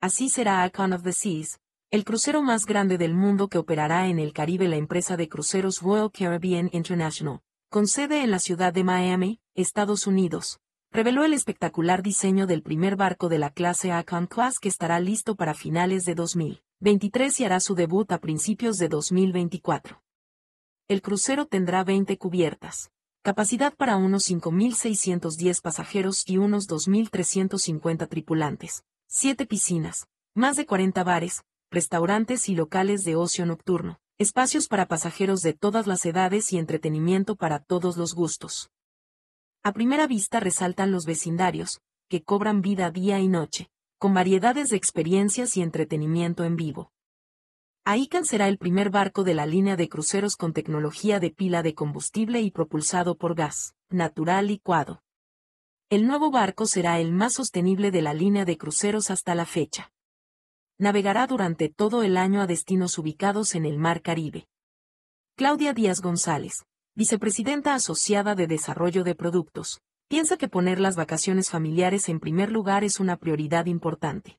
Así será Akon of the Seas, el crucero más grande del mundo que operará en el Caribe la empresa de cruceros Royal Caribbean International, con sede en la ciudad de Miami, Estados Unidos. Reveló el espectacular diseño del primer barco de la clase Akon Class que estará listo para finales de 2023 y hará su debut a principios de 2024. El crucero tendrá 20 cubiertas capacidad para unos 5.610 pasajeros y unos 2.350 tripulantes, Siete piscinas, más de 40 bares, restaurantes y locales de ocio nocturno, espacios para pasajeros de todas las edades y entretenimiento para todos los gustos. A primera vista resaltan los vecindarios, que cobran vida día y noche, con variedades de experiencias y entretenimiento en vivo. Ahí será el primer barco de la línea de cruceros con tecnología de pila de combustible y propulsado por gas natural licuado el nuevo barco será el más sostenible de la línea de cruceros hasta la fecha. Navegará durante todo el año a destinos ubicados en el Mar Caribe. Claudia Díaz González, vicepresidenta asociada de Desarrollo de Productos, piensa que poner las vacaciones familiares en primer lugar es una prioridad importante.